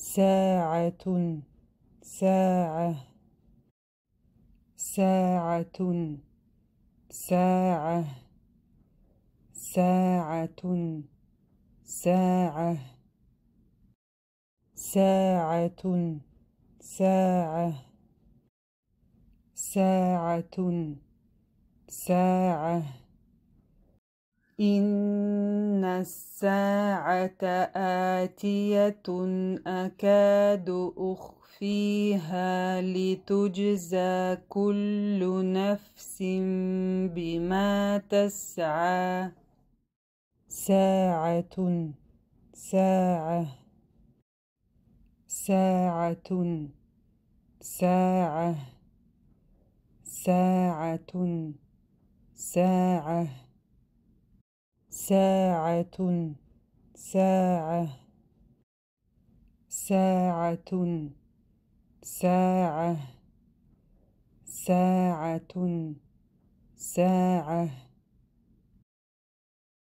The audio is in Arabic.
ساعة ساعة ساعة ساعة ساعة ساعة ساعة ساعة ساعة ساعة إن الساعة آتية أكاد أخفيها لتجزى كل نفس بما تسعى ساعة ساعة ساعة ساعة ساعة ساعة, ساعة ساعة ساعة ساعة ساعة ساعة ساعة